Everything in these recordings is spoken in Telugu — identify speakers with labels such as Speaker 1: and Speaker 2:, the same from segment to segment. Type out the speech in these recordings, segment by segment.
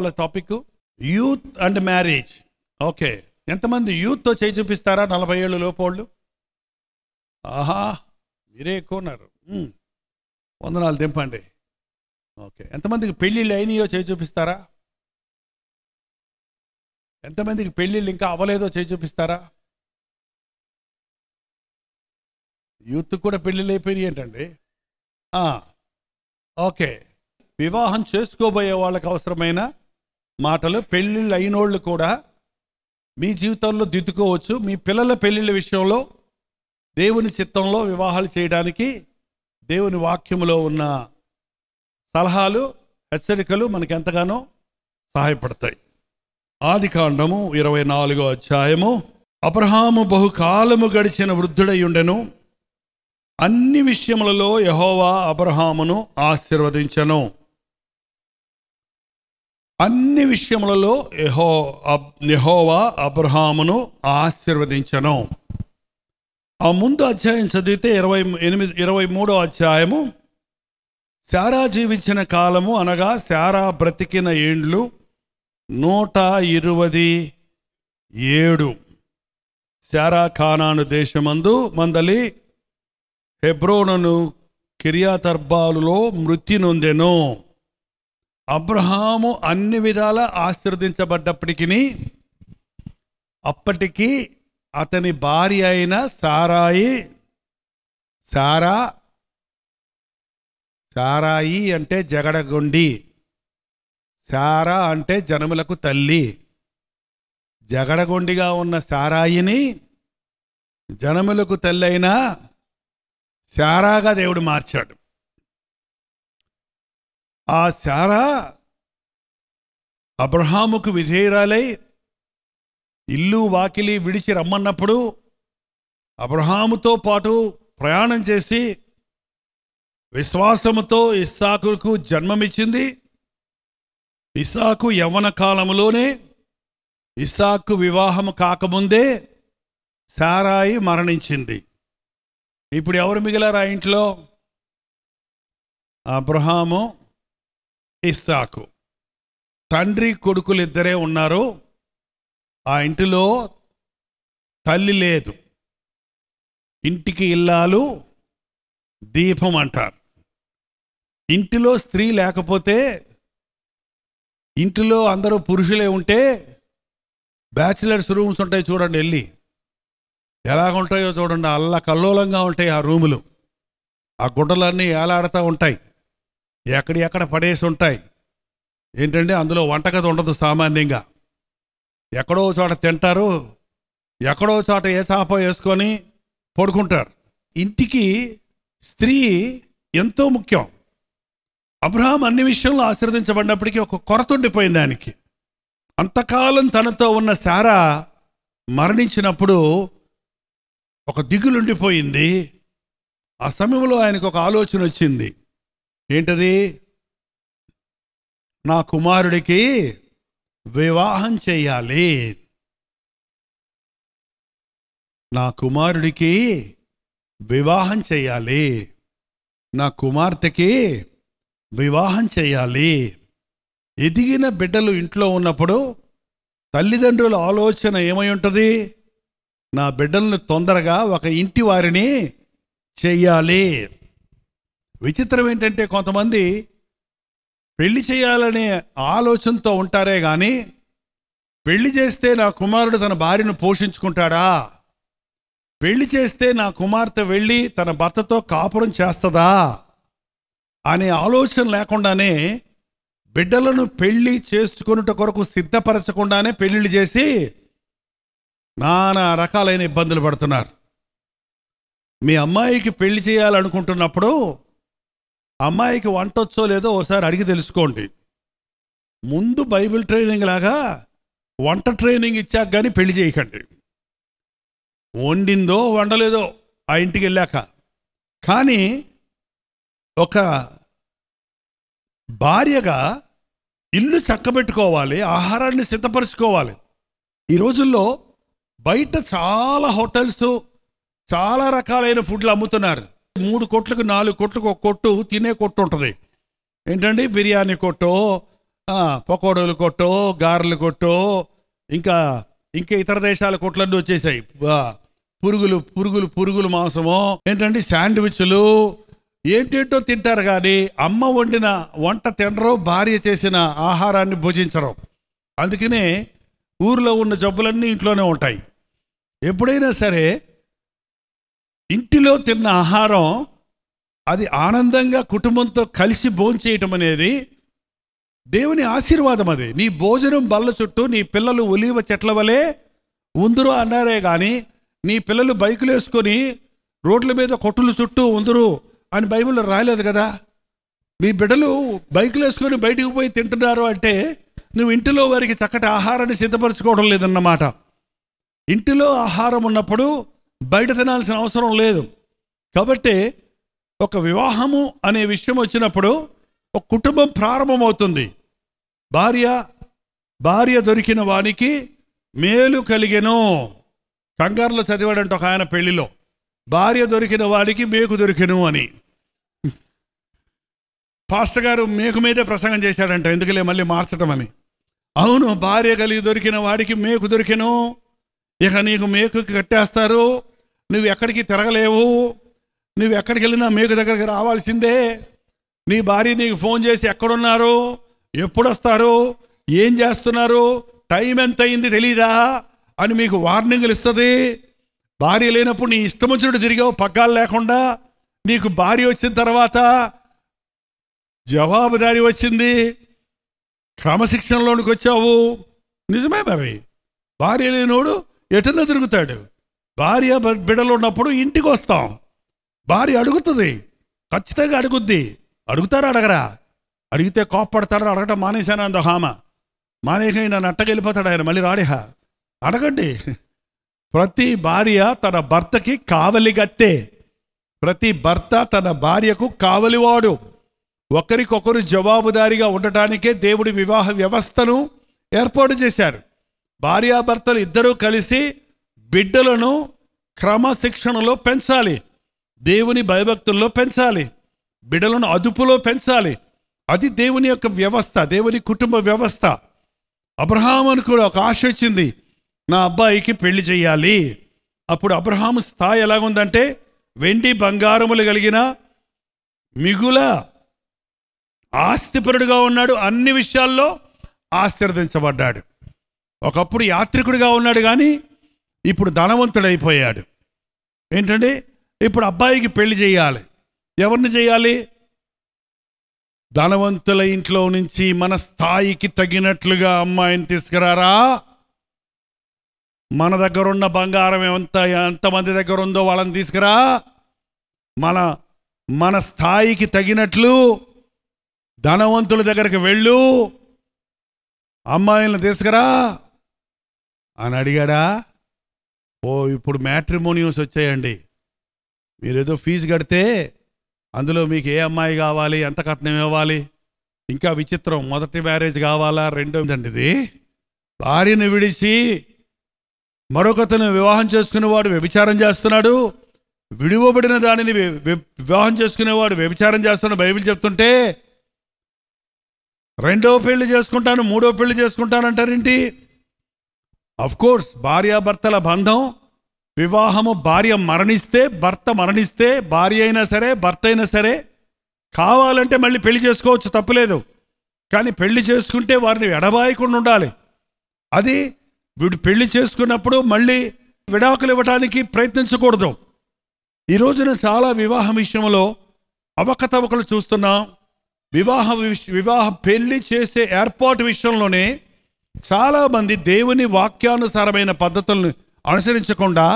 Speaker 1: వాళ్ళ topic youth and marriage okay ఎంతమంది యూత్తో చేయి చూపిస్తారా నలభై ఏళ్ళు లోపోళ్ళు ఆహా మీరే ఎక్కువ ఉన్నారు వందనాలు దింపండి ఓకే ఎంతమందికి పెళ్ళిళ్ళు అయినాయో చేయి చూపిస్తారా ఎంతమందికి పెళ్ళిళ్ళు ఇంకా అవ్వలేదో చేయి చూపిస్తారా యూత్ కూడా పెళ్ళిళ్ళు అయిపోయినాయి ఏంటండి ఓకే వివాహం చేసుకోబోయే వాళ్ళకి అవసరమైన మాటలు పెళ్ళిళ్ళు అయినోళ్ళు కూడా మీ జీవితంలో దిద్దుకోవచ్చు మీ పిల్లల పెళ్ళిళ్ళ విషయంలో దేవుని చిత్తంలో వివాహాలు చేయడానికి దేవుని వాక్యములో ఉన్న సలహాలు హెచ్చరికలు మనకు ఎంతగానో సహాయపడతాయి ఆది కాండము ఇరవై నాలుగో అధ్యాయము అబ్రహాము బహుకాలము గడిచిన వృద్ధుడై ఉండెను అన్ని విషయములలో యహోవా అబ్రహామును ఆశీర్వదించను అన్ని విషయములలో యహో యహోవా అబ్రహామును ఆశీర్వదించను ఆ ముందు అధ్యాయం చదివితే ఇరవై ఎనిమిది ఇరవై మూడో అధ్యాయము శారా జీవించిన కాలము అనగా శారా బ్రతికిన ఏండ్లు నూట ఇరవై ఏడు శారా ఖానాను దేశమందు మందలి హెబ్రోనను కిరియాతర్బాలులో మృతి నొందెను అబ్రహాము అన్ని విధాల ఆశీర్వదించబడ్డప్పటికీ అప్పటికీ అతని భార్య అయిన సారాయి సారా సారాయి అంటే జగడగొండి సారా అంటే జనములకు తల్లి జగడగొండిగా ఉన్న సారాయిని జనములకు తల్లి అయిన సారాగా దేవుడు మార్చాడు ఆ శారా అబ్రహాముకు విధేయురాలై ఇల్లు వాకిలి విడిచి రమ్మన్నప్పుడు అబ్రహాముతో పాటు ప్రయాణం చేసి విశ్వాసముతో ఇస్సాకుకు జన్మమిచ్చింది ఇసాకు యవ్వన కాలంలోనే ఇసాకు వివాహము కాకముందే సారాయి మరణించింది ఇప్పుడు ఎవరు మిగిలారు ఆ ఇంట్లో అబ్రహాము ఇస్సాకు తండ్రి కొడుకులు ఇద్దరే ఉన్నారు ఆ ఇంటిలో తల్లి లేదు ఇంటికి ఇల్లాలు దీపం అంటారు ఇంటిలో స్త్రీ లేకపోతే ఇంటిలో అందరూ పురుషులే ఉంటే బ్యాచిలర్స్ రూమ్స్ ఉంటాయి చూడండి వెళ్ళి ఎలాగుంటాయో చూడండి అల్ల కల్లోలంగా ఉంటాయి ఆ రూములు ఆ గుడ్డలన్నీ ఏలాడుతూ ఉంటాయి ఎక్కడి ఎక్కడ పడేసి ఉంటాయి ఏంటంటే అందులో వంటగది ఉండదు సామాన్యంగా ఎక్కడో చోట తింటారు ఎక్కడో చోట ఏ చాప వేసుకొని పడుకుంటారు ఇంటికి స్త్రీ ఎంతో ముఖ్యం అబ్రహాం అన్ని విషయంలో ఆశీర్వదించబడినప్పటికీ ఒక కొరత ఉండిపోయింది దానికి అంతకాలం తనతో ఉన్న సారా మరణించినప్పుడు ఒక దిగులుండిపోయింది ఆ సమయంలో ఆయనకు ఒక ఆలోచన వచ్చింది ఏంటది నా కుమారుడికి వివాహం చేయాలి నా కుమారుడికి వివాహం చేయాలి నా కుమార్తెకి వివాహం చేయాలి ఎదిగిన బిడ్డలు ఇంట్లో ఉన్నప్పుడు తల్లిదండ్రుల ఆలోచన ఏమై ఉంటుంది నా బిడ్డలను తొందరగా ఒక ఇంటి వారిని చెయ్యాలి విచిత్రం ఏంటంటే కొంతమంది పెళ్లి చేయాలనే ఆలోచనతో ఉంటారే కానీ పెళ్లి చేస్తే నా కుమారుడు తన భార్యను పోషించుకుంటాడా పెళ్లి చేస్తే నా కుమార్తె వెళ్ళి తన భర్తతో కాపురం చేస్తుందా అనే ఆలోచన లేకుండానే బిడ్డలను పెళ్లి చేసుకున్నట కొరకు సిద్ధపరచకుండానే పెళ్లిళ్ళు చేసి నానా రకాలైన ఇబ్బందులు పడుతున్నారు మీ అమ్మాయికి పెళ్లి చేయాలనుకుంటున్నప్పుడు అమ్మాయికి వంట వచ్చో లేదో ఓసారి అడిగి తెలుసుకోండి ముందు బైబిల్ ట్రైనింగ్ లాగా వంట ట్రైనింగ్ ఇచ్చాక కానీ పెళ్లి చేయకండి వండిందో వండలేదో ఆ ఇంటికి వెళ్ళాక కానీ ఒక భార్యగా ఇల్లు చక్కబెట్టుకోవాలి ఆహారాన్ని సిద్ధపరచుకోవాలి ఈ రోజుల్లో బయట చాలా హోటల్స్ చాలా రకాలైన ఫుడ్లు అమ్ముతున్నారు మూడు కొట్లకు నాలుగు కొట్లకు ఒక కొట్టు తినే కొట్టు ఉంటుంది ఏంటండి బిర్యానీ కొట్టు పకోడీలు కొట్టు గారెలు కొట్టు ఇంకా ఇంకా ఇతర దేశాల కొట్లన్నీ వచ్చేసాయి పురుగులు పురుగులు పురుగులు మాంసము ఏంటండి శాండ్విచ్లు ఏంటేంటో తింటారు కానీ అమ్మ వండిన వంట తినరు భార్య చేసిన ఆహారాన్ని భుజించరు అందుకనే ఊర్లో ఉన్న జబ్బులన్నీ ఇంట్లోనే ఉంటాయి ఎప్పుడైనా సరే ఇంటిలో తిన్న ఆహారం అది ఆనందంగా కుటుంబంతో కలిసి భోంచేయటం అనేది దేవుని ఆశీర్వాదం అది నీ భోజనం బల్ల చుట్టూ నీ పిల్లలు ఒలివ చెట్ల వలె ఉందరు అన్నారే కానీ నీ పిల్లలు బైకులు వేసుకొని రోడ్ల మీద కొట్టులు చుట్టూ ఉందరు అని బైబిల్లో రాలేదు కదా మీ బిడ్డలు బైకులు వేసుకొని బయటికి పోయి తింటున్నారు అంటే నువ్వు ఇంటిలో వారికి చక్కటి ఆహారాన్ని సిద్ధపరచుకోవడం లేదన్నమాట ఇంటిలో ఆహారం ఉన్నప్పుడు బయట తినాల్సిన అవసరం లేదు కాబట్టి ఒక వివాహము అనే విషయం వచ్చినప్పుడు ఒక కుటుంబం ప్రారంభమవుతుంది భార్య భార్య దొరికిన వానికి మేలు కలిగెను కంగారులో చదివాడంట ఒక ఆయన పెళ్లిలో భార్య దొరికిన వాడికి మేకు దొరికెను అని పాస్టర్ గారు మేకు మీదే ప్రసంగం చేశాడంట ఎందుకులే మళ్ళీ మార్చడం అని అవును భార్య కలిగి దొరికిన వాడికి మేకు దొరికెను ఇక నీకు మేకు కట్టేస్తారు నువ్వు ఎక్కడికి తిరగలేవు నువ్వు ఎక్కడికి వెళ్ళినా మీకు దగ్గరికి రావాల్సిందే నీ భార్య నీకు ఫోన్ చేసి ఎక్కడున్నారు ఎప్పుడొస్తారు ఏం చేస్తున్నారు టైం ఎంత అయింది తెలీదా అని మీకు వార్నింగ్లు ఇస్తుంది భార్య లేనప్పుడు నీ ఇష్టం వచ్చినట్టు తిరిగావు పగ్గాలు లేకుండా నీకు భార్య వచ్చిన తర్వాత జవాబుదారి వచ్చింది క్రమశిక్షణలోనికి వచ్చావు నిజమే మరి భార్య లేనోడు ఎటన్నా తిరుగుతాడు భార్య బిడలు ఉన్నప్పుడు ఇంటికి వస్తాం భార్య అడుగుతుంది ఖచ్చితంగా అడుగుద్ది అడుగుతారా అడగరా అడిగితే కోప్పడతారు అడగటం మానేశాను అందు హామ మానేసి నన్ను అట్టగెళ్ళిపోతాడు ఆయన మళ్ళీ రాడేహ అడగండి ప్రతి భార్య తన భర్తకి కావలిగత్తే ప్రతి భర్త తన భార్యకు కావలివాడు ఒకరికొకరు జవాబుదారిగా ఉండటానికే దేవుడి వివాహ వ్యవస్థను ఏర్పాటు చేశారు భార్యాభర్తలు ఇద్దరూ కలిసి బిడ్డలను క్రమశిక్షణలో పెంచాలి దేవుని భయభక్తుల్లో పెంచాలి బిడ్డలను అదుపులో పెంచాలి అది దేవుని యొక్క వ్యవస్థ దేవుని కుటుంబ వ్యవస్థ అబ్రహామును కూడా ఒక ఆశ వచ్చింది నా అబ్బాయికి పెళ్లి చేయాలి అప్పుడు అబ్రహాం స్థాయి ఎలాగుందంటే వెండి బంగారములు కలిగిన మిగుల ఆస్తిపరుడుగా ఉన్నాడు అన్ని విషయాల్లో ఆశీర్వదించబడ్డాడు ఒకప్పుడు యాత్రికుడిగా ఉన్నాడు కానీ ఇప్పుడు ధనవంతుడైపోయాడు ఏంటండి ఇప్పుడు అబ్బాయికి పెళ్లి చేయాలి ఎవరిని చేయాలి ధనవంతుల ఇంట్లో నుంచి మన స్థాయికి తగినట్లుగా అమ్మాయిని తీసుకురారా మన దగ్గర ఉన్న బంగారం ఎంత ఎంతమంది దగ్గర ఉందో వాళ్ళని తీసుకురా మన మన స్థాయికి తగినట్లు ధనవంతుల దగ్గరికి వెళ్ళు అమ్మాయిలను తీసుకురా అని అడిగాడా ఓ ఇప్పుడు మ్యాట్రిమోనియమ్స్ వచ్చాయండి మీరు ఏదో ఫీజు కడితే అందులో మీకు ఏ అమ్మాయి కావాలి ఎంత కట్నం ఇవ్వాలి ఇంకా విచిత్రం మొదటి మ్యారేజ్ కావాలా రెండో ఇది భార్యను విడిచి మరొకతను వివాహం చేసుకునేవాడు వ్యభిచారం చేస్తున్నాడు విడివబడిన దానిని వివాహం చేసుకునేవాడు వ్యభిచారం చేస్తున్నాడు బైబిల్ చెప్తుంటే రెండో పెళ్లి చేసుకుంటాను మూడో పెళ్లి చేసుకుంటాను ఏంటి అఫ్ కోర్స్ భార్యాభర్తల బంధం వివాహము భార్య మరణిస్తే భర్త మరణిస్తే భార్య అయినా సరే భర్త అయినా సరే కావాలంటే మళ్ళీ పెళ్లి చేసుకోవచ్చు తప్పులేదు కానీ పెళ్లి చేసుకుంటే వారిని ఎడబాయకుండా ఉండాలి అది వీడు పెళ్లి చేసుకున్నప్పుడు మళ్ళీ విడాకులు ఇవ్వడానికి ప్రయత్నించకూడదు ఈ రోజున చాలా వివాహ విషయంలో అవకతవకలు చూస్తున్నాం వివాహ వివాహ పెళ్లి చేసే ఏర్పాటు విషయంలోనే చాలామంది దేవుని వాక్యానుసారమైన పద్ధతుల్ని అనుసరించకుండా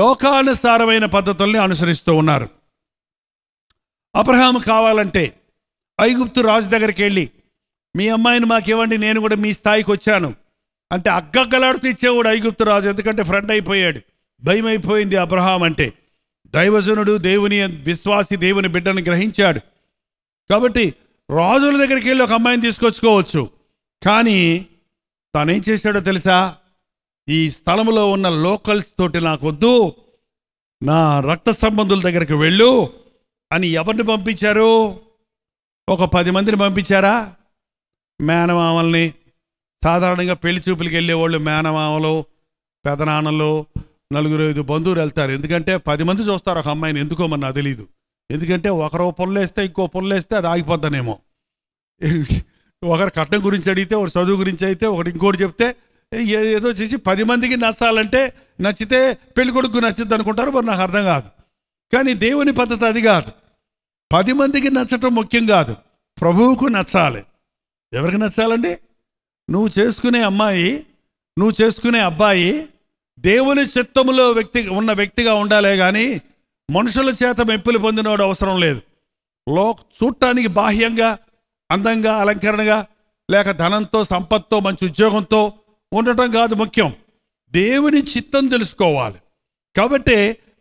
Speaker 1: లోకానుసారమైన పద్ధతుల్ని అనుసరిస్తూ ఉన్నారు అబ్రహాం కావాలంటే ఐగుప్తు రాజు దగ్గరికి వెళ్ళి మీ అమ్మాయిని ఇవ్వండి నేను కూడా మీ స్థాయికి వచ్చాను అంటే అగ్గగ్గలాడుతూ ఇచ్చేవాడు ఐగుప్తు రాజు ఎందుకంటే ఫ్రెండ్ అయిపోయాడు భయం అయిపోయింది అబ్రహాం అంటే దైవజనుడు దేవుని విశ్వాసి దేవుని బిడ్డను గ్రహించాడు కాబట్టి రాజుల దగ్గరికి వెళ్ళి ఒక అమ్మాయిని తీసుకొచ్చుకోవచ్చు కానీ తనేం చేశాడో తెలుసా ఈ స్థలంలో ఉన్న లోకల్స్ తోటి నాకొద్దు నా రక్త సంబంధుల దగ్గరికి వెళ్ళు అని ఎవరిని పంపించారు ఒక పది మందిని పంపించారా మేనమామల్ని సాధారణంగా పెళ్లి చూపులకి వెళ్ళేవాళ్ళు మేనమామలు పెదనాన్నలు నలుగురు ఐదు బంధువులు వెళ్తారు ఎందుకంటే పది మంది చూస్తారు ఒక అమ్మాయిని ఎందుకో మన తెలియదు ఎందుకంటే ఒకరో పొల్లేస్తే ఇంకో పొల్లేస్తే అది ఆగిపోతానేమో ఒకరు కట్నం గురించి అడిగితే ఒకరు చదువు గురించి అయితే ఒకటి ఇంకోటి చెప్తే ఏదో చేసి పది మందికి నచ్చాలంటే నచ్చితే పెళ్లి కొడుకు నచ్చింది అనుకుంటారు మరి నాకు అర్థం కాదు కానీ దేవుని పద్ధతి అది కాదు పది మందికి నచ్చటం ముఖ్యం కాదు ప్రభువుకు నచ్చాలి ఎవరికి నచ్చాలండి నువ్వు చేసుకునే అమ్మాయి నువ్వు చేసుకునే అబ్బాయి దేవుని చిత్తంలో వ్యక్తి ఉన్న వ్యక్తిగా ఉండాలే కానీ మనుషుల చేత మెప్పులు పొందినోడు అవసరం లేదు లో చూడటానికి బాహ్యంగా అందంగా అలంకరణగా లేక ధనంతో సంపత్తో మంచి ఉద్యోగంతో ఉండటం కాదు ముఖ్యం దేవుని చిత్తం తెలుసుకోవాలి కాబట్టి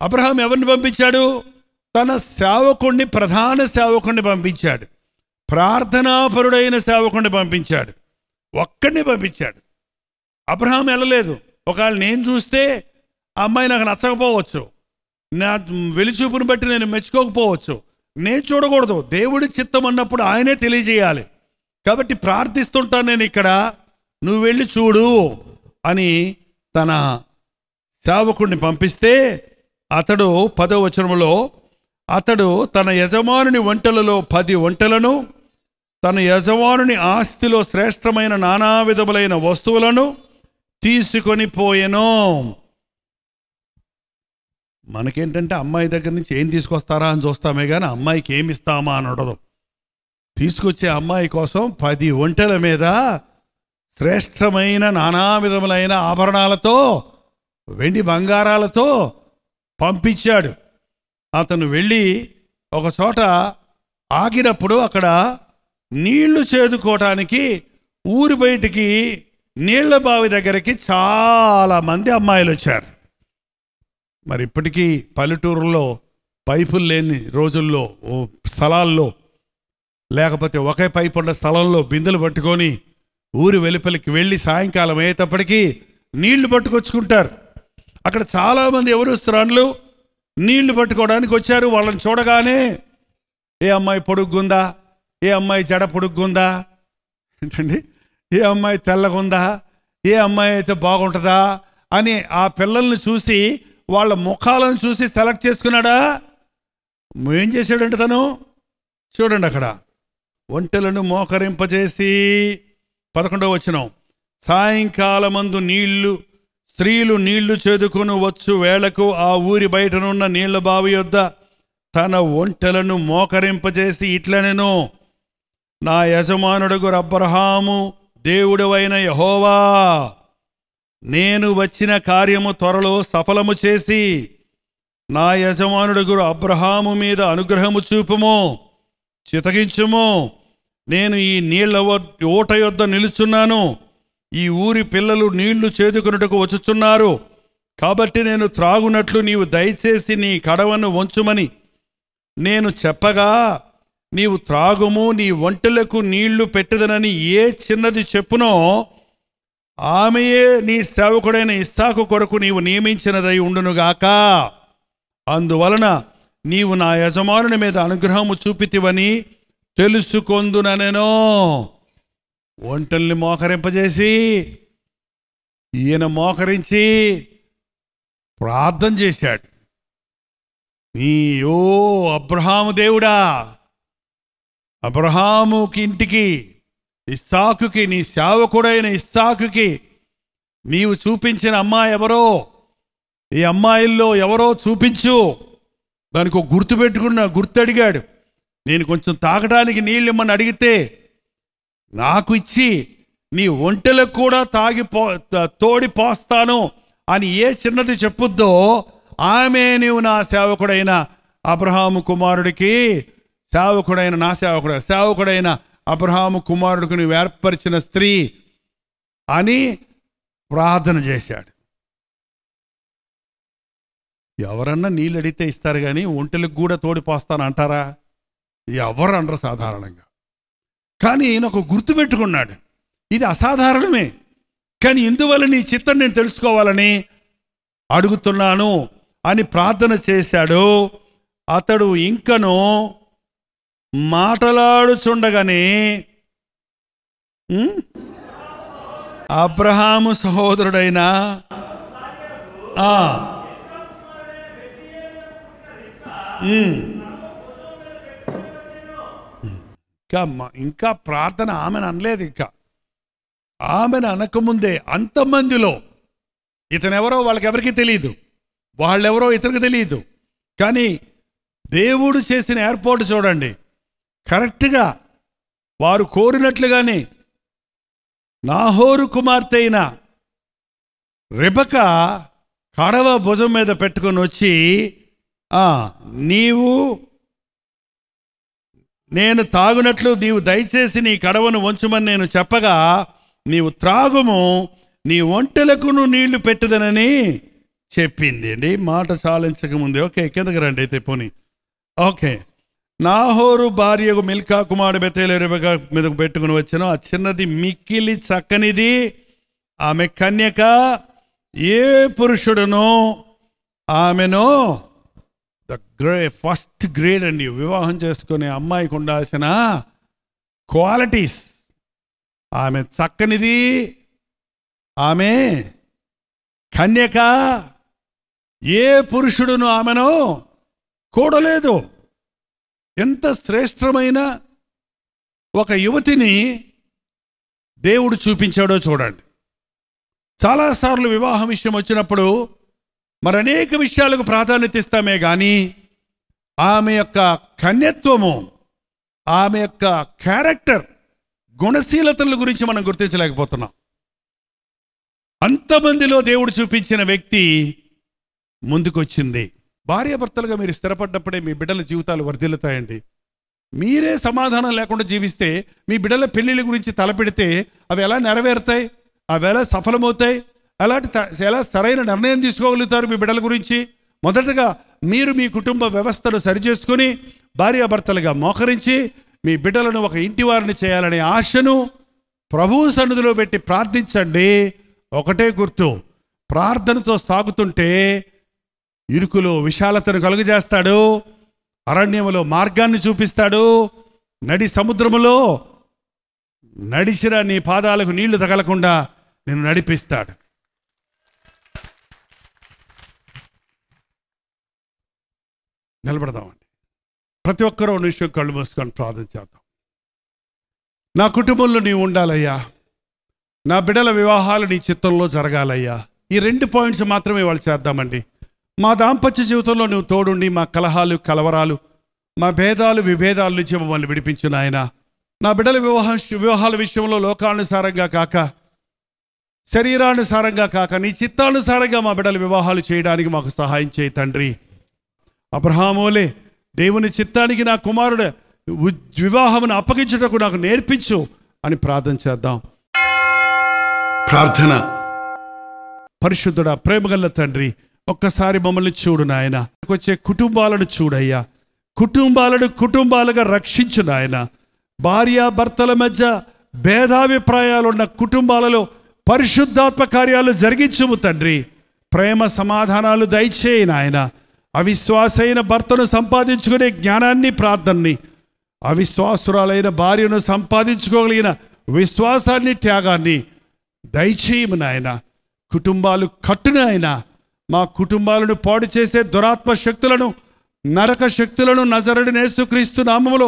Speaker 1: అబ్రహాం ఎవరిని పంపించాడు తన సేవకుణ్ణి ప్రధాన సేవకుణ్ణి పంపించాడు ప్రార్థనాపరుడైన సేవకుణ్ణి పంపించాడు ఒక్కడిని పంపించాడు అబ్రహాం వెళ్ళలేదు ఒకవేళ నేను చూస్తే అమ్మాయి నాకు నచ్చకపోవచ్చు నా వెలిచూపును బట్టి నేను మెచ్చుకోకపోవచ్చు నేను చూడకూడదు దేవుడి చిత్తం అన్నప్పుడు ఆయనే తెలియజేయాలి కాబట్టి ప్రార్థిస్తుంటాను నేను ఇక్కడ నువ్వు వెళ్ళి చూడు అని తన సేవకుడిని పంపిస్తే అతడు పదో వచనంలో అతడు తన యజమానుని వంటలలో పది వంటలను తన యజమానుని ఆస్తిలో శ్రేష్టమైన నానా విధములైన వస్తువులను తీసుకొని పోయెను మనకేంటంటే అమ్మాయి దగ్గర నుంచి ఏం తీసుకొస్తారా అని చూస్తామే కానీ అమ్మాయికి ఏమి ఇస్తామా అని ఉండదు తీసుకొచ్చే అమ్మాయి కోసం పది ఒంటెల మీద శ్రేష్టమైన నానా విధములైన ఆభరణాలతో వెండి బంగారాలతో పంపించాడు అతను వెళ్ళి ఒక చోట ఆగినప్పుడు అక్కడ నీళ్లు చేదుకోవటానికి ఊరి బయటికి నీళ్ల బావి దగ్గరికి చాలామంది అమ్మాయిలు వచ్చారు మరి ఇప్పటికీ పల్లెటూరులో పైపులు లేని రోజుల్లో స్థలాల్లో లేకపోతే ఒకే పైపు ఉన్న స్థలంలో బిందెలు పట్టుకొని ఊరి వెలుపలికి వెళ్ళి సాయంకాలం అయ్యేటప్పటికీ నీళ్లు పట్టుకొచ్చుకుంటారు అక్కడ చాలామంది ఎవరు అండ్లు నీళ్లు పట్టుకోవడానికి వచ్చారు వాళ్ళని చూడగానే ఏ అమ్మాయి పొడుగ్గుందా ఏ అమ్మాయి జడ పొడుగ్గుందా ఏంటండి ఏ అమ్మాయి తెల్లగుందా ఏ అమ్మాయి అయితే బాగుంటుందా అని ఆ పిల్లల్ని చూసి వాళ్ళ ముఖాలను చూసి సెలెక్ట్ చేసుకున్నాడా ఏం చేశాడంట తను చూడండి అక్కడ ఒంటెలను మోకరింపజేసి పదకొండవ సాయంకాలం సాయంకాలమందు నీళ్లు స్త్రీలు నీళ్లు చేదుకుని వచ్చు వేళకు ఆ ఊరి బయటనున్న నీళ్ల బావి యొద్ద తన ఒంటెలను మోకరింపజేసి ఇట్లనెను నా యజమానుడుగు అబ్రహాము దేవుడు అయిన యహోవా నేను వచ్చిన కార్యము త్వరలో సఫలము చేసి నా యజమానుడు గురు అబ్రహాము మీద అనుగ్రహము చూపుము చితగించుము నేను ఈ నీళ్ల ఓట యొద్ద నిలుచున్నాను ఈ ఊరి పిల్లలు నీళ్లు చేదుకున్నట్టుకు వచ్చుచున్నారు కాబట్టి నేను త్రాగునట్లు నీవు దయచేసి నీ కడవను వంచుమని నేను చెప్పగా నీవు త్రాగుము నీ ఒంటెలకు నీళ్లు పెట్టదనని ఏ చిన్నది చెప్పునో ఆమెయే నీ సేవకుడైన ఇస్సాకు కొరకు నీవు నియమించినదై ఉండునుగాక అందువలన నీవు నా యజమానుని మీద అనుగ్రహము చూపితివని తెలుసుకొందుననెనో ఒంటల్ని మోకరింపజేసి ఈయన మోకరించి ప్రార్థన చేశాడు ఓ అబ్రహాము దేవుడా అబ్రహాముకి ఇంటికి ఇస్సాకుకి నీ సేవకుడైన ఇస్సాకుకి నీవు చూపించిన అమ్మాయి ఎవరో ఈ అమ్మాయిల్లో ఎవరో చూపించు దానికి ఒక గుర్తు పెట్టుకున్న గుర్తు అడిగాడు నేను కొంచెం తాగడానికి నీళ్ళు ఇమ్మని అడిగితే నాకు ఇచ్చి నీ ఒంటెలకు కూడా తాగి పో తోడి పోస్తాను అని ఏ చిన్నది చెప్పుద్దో ఆమె నీవు నా సేవకుడైన అబ్రహాము కుమారుడికి సేవకుడైన నా సేవకుడు సేవకుడైన అబ్రహాము కుమారుడికి నువ్వు ఏర్పరిచిన స్త్రీ అని ప్రార్థన చేశాడు ఎవరన్నా నీళ్ళు అడిగితే ఇస్తారు కానీ ఒంటెలకు కూడా తోడిపోస్తాను అంటారా ఎవరు అంటారు సాధారణంగా కానీ ఈయన ఒక గుర్తు పెట్టుకున్నాడు ఇది అసాధారణమే కానీ ఇందువల్ల నీ చిత్తం నేను తెలుసుకోవాలని అడుగుతున్నాను అని ప్రార్థన చేశాడు అతడు ఇంకనూ మాటలాడుచుండగానే అబ్రహాము సహోదరుడైన ఇంకా ఇంకా ప్రార్థన ఆమెను అనలేదు ఇంకా ఆమెను అనకముందే అంతమందిలో ఇతనెవరో వాళ్ళకెవరికి తెలియదు వాళ్ళెవరో ఇతనికి తెలియదు కానీ దేవుడు చేసిన ఏర్పాటు చూడండి కరెక్ట్గా వారు కోరినట్లుగానే నాహోరు కుమార్తె అయిన రిబక కడవ భుజం మీద పెట్టుకొని వచ్చి నీవు నేను తాగునట్లు నీవు దయచేసి నీ కడవను వంచుమని నేను చెప్పగా నీవు త్రాగుము నీ ఒంటెలకును నీళ్లు పెట్టదనని చెప్పింది అండి మాట ముందే ఓకే కిందకి రండి అయితే పోనీ ఓకే నాహోరు భార్యకు మిల్కా కుమారుడు బెతేలు రెబెక మీదకు పెట్టుకుని వచ్చాను ఆ చిన్నది మిక్కిలి చక్కనిది ఆమె కన్యక ఏ పురుషుడును ఆమెను ద గ్రే ఫస్ట్ గ్రేడ్ అండి వివాహం చేసుకునే అమ్మాయికి ఉండాల్సిన క్వాలిటీస్ ఆమె చక్కనిది ఆమె కన్యక ఏ పురుషుడును ఆమెను కూడలేదు ఎంత శ్రేష్టమైన ఒక యువతిని దేవుడు చూపించాడో చూడండి చాలాసార్లు వివాహ విషయం వచ్చినప్పుడు మరి అనేక విషయాలకు ప్రాధాన్యత ఇస్తామే కానీ ఆమె యొక్క కన్యత్వము ఆమె యొక్క క్యారెక్టర్ గుణశీలతల గురించి మనం గుర్తించలేకపోతున్నాం అంతమందిలో దేవుడు చూపించిన వ్యక్తి ముందుకొచ్చింది భార్యాభర్తలుగా మీరు స్థిరపడ్డప్పుడే మీ బిడ్డల జీవితాలు వర్ధిల్లుతాయండి మీరే సమాధానం లేకుండా జీవిస్తే మీ బిడ్డల పెళ్ళిళ్ళ గురించి తలపెడితే అవి ఎలా నెరవేరుతాయి అవి ఎలా సఫలమవుతాయి అలాంటి ఎలా సరైన నిర్ణయం తీసుకోగలుగుతారు మీ బిడ్డల గురించి మొదటగా మీరు మీ కుటుంబ వ్యవస్థను సరిచేసుకుని భార్యాభర్తలుగా మోకరించి మీ బిడ్డలను ఒక ఇంటి వారిని చేయాలనే ఆశను ప్రభు సన్నిధిలో పెట్టి ప్రార్థించండి ఒకటే గుర్తు ప్రార్థనతో సాగుతుంటే ఇరుకులో విశాలతను కలుగజేస్తాడు అరణ్యములో మార్గాన్ని చూపిస్తాడు నడి సముద్రములో నడిచిరా నీ పాదాలకు నీళ్లు తగలకుండా నేను నడిపిస్తాడు నిలబడదామండి ప్రతి ఒక్కరూ నిమిషం కళ్ళు మూసుకొని ప్రార్థన చేద్దాం నా కుటుంబంలో నీవు ఉండాలయ్యా నా బిడ్డల వివాహాలు నీ చిత్తంలో జరగాలయ్యా ఈ రెండు పాయింట్స్ మాత్రమే వాళ్ళు చేద్దామండి మా దాంపత్య జీవితంలో నువ్వు తోడుండి మా కలహాలు కలవరాలు మా భేదాలు విభేదాల నుంచి మమ్మల్ని విడిపించిన ఆయన నా బిడ్డల వివాహ వివాహాల విషయంలో లోకానుసారంగా కాక శరీరానుసారంగా కాక నీ చిత్తానుసారంగా మా బిడ్డలు వివాహాలు చేయడానికి మాకు సహాయం చేయి తండ్రి అబ్రహామోలే దేవుని చిత్తానికి నా కుమారుడు వివాహమును అప్పగించుటకు నాకు నేర్పించు అని ప్రార్థన చేద్దాం ప్రార్థన పరిశుద్ధుడ ప్రేమగల్ల తండ్రి ఒక్కసారి మమ్మల్ని చూడు నాయన వచ్చే కుటుంబాలను చూడయ్యా కుటుంబాలను కుటుంబాలుగా రక్షించు నాయన భార్య భర్తల మధ్య భేదాభిప్రాయాలున్న కుటుంబాలలో పరిశుద్ధాత్మ కార్యాలు జరిగించుము తండ్రి ప్రేమ సమాధానాలు దయచేయి నాయన అవిశ్వాసైన భర్తను సంపాదించుకునే జ్ఞానాన్ని ప్రార్థనని అవిశ్వాసురాలైన భార్యను సంపాదించుకోగలిగిన విశ్వాసాన్ని త్యాగాన్ని దయచేయము నాయన కుటుంబాలు కట్టునాయనా మా కుటుంబాలను పాడు చేసే దురాత్మ శక్తులను నరక శక్తులను నజరడి నేసుక్రీస్తు నామములో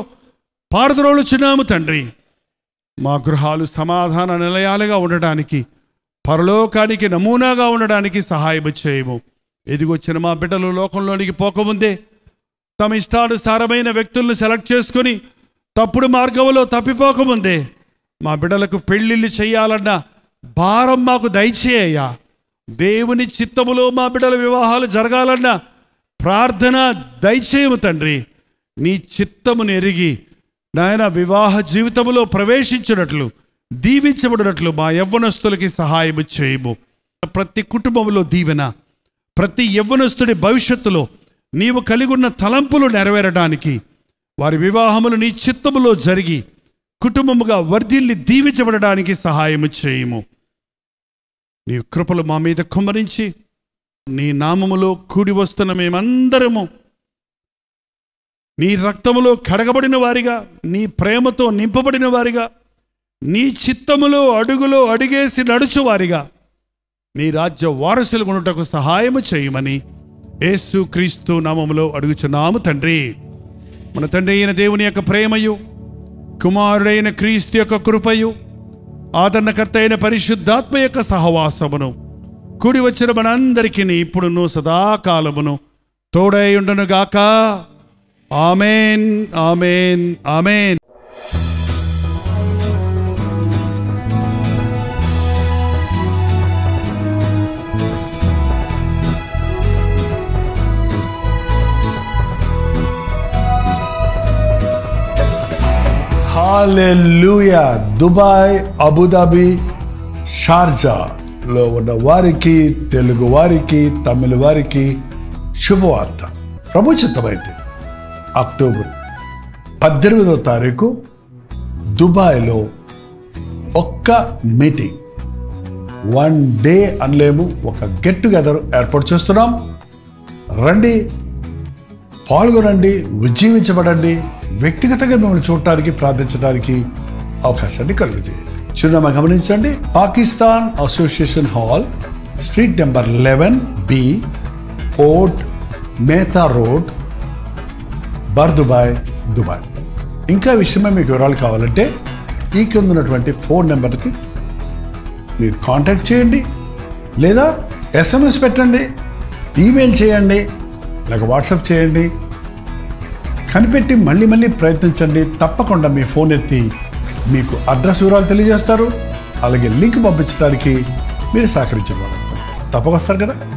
Speaker 1: పారద్రోలుచున్నాము తండ్రి మా గృహాలు సమాధాన నిలయాలుగా ఉండడానికి పరలోకానికి నమూనాగా ఉండడానికి సహాయం చేయము ఎదిగొచ్చిన మా బిడ్డలు లోకంలోనికి పోకముందే తమ ఇష్టానుసారమైన వ్యక్తులను సెలెక్ట్ చేసుకుని తప్పుడు మార్గంలో తప్పిపోకముందే మా బిడ్డలకు పెళ్ళిళ్ళు చేయాలన్న భారం మాకు దయచేయ్యా దేవుని చిత్తములో మా బిడ్డల వివాహాలు జరగాలన్న ప్రార్థన దయచేయము తండ్రి నీ చిత్తమును ఎరిగి నాయన వివాహ జీవితంలో ప్రవేశించినట్లు దీవించబడినట్లు మా యవ్వనస్తులకి సహాయం చేయము ప్రతి కుటుంబంలో దీవెన ప్రతి యవ్వనస్తుడి భవిష్యత్తులో నీవు కలిగి ఉన్న తలంపులు నెరవేరడానికి వారి వివాహములు నీ చిత్తములో జరిగి కుటుంబముగా వర్ధిల్లి దీవించబడడానికి సహాయం చేయము నీ కృపలు మా మీద కుమరించి నీ నామములో కూడి వస్తున్న మేమందరము నీ రక్తములో కడగబడిన వారిగా నీ ప్రేమతో నింపబడిన వారిగా నీ చిత్తములో అడుగులో అడుగేసి నడుచువారిగా నీ రాజ్య వారసులు కొనుటకు సహాయము చేయమని యేసు క్రీస్తు నామములో అడుగుచున్నాము తండ్రి మన తండ్రి అయిన దేవుని యొక్క ప్రేమయు కుమారుడైన క్రీస్తు యొక్క కృపయు ఆదరణకర్త అయిన పరిశుద్ధాత్మ యొక్క సహవాసమును కూడి వచ్చిన మనందరికీ ఇప్పుడును సదాకాలమును తోడై ఉండనుగాక amen amen amen hallelujah Dubai Abu Dhabi షార్జాలో ఉన్న వారికి తెలుగు వారికి తమిళ వారికి శుభవార్త ప్రభుచితమైతే అక్టోబర్ పద్దెనిమిదో తారీఖు దుబాయ్లో ఒక్క మీటింగ్ వన్ డే అనలేము ఒక గెట్ టుగెదర్ ఏర్పాటు చేస్తున్నాం రండి పాల్గొనండి ఉజ్జీవించబడండి వ్యక్తిగతంగా మిమ్మల్ని చూడటానికి ప్రార్థించడానికి అవకాశాన్ని కలుగుతుంది చిరునామా గమనించండి Pakistan association hall street number eleven B Oud Metha road Bur Dubai Dubai ఇంకా విషయమే మీకు వివరాలు కావాలంటే ఈ కింద ఉన్నటువంటి ఫోన్ నెంబర్కి మీరు కాంటాక్ట్ చేయండి లేదా ఎస్ఎంఎస్ పెట్టండి ఈమెయిల్ చేయండి నాకు వాట్సాప్ చేయండి కనిపెట్టి మళ్ళీ మళ్ళీ ప్రయత్నించండి తప్పకుండా మీ ఫోన్ ఎత్తి మీకు అడ్రస్ వివరాలు తెలియజేస్తారు అలాగే లింక్ పంపించడానికి మీరు సహకరించడం తప్పకొస్తారు కదా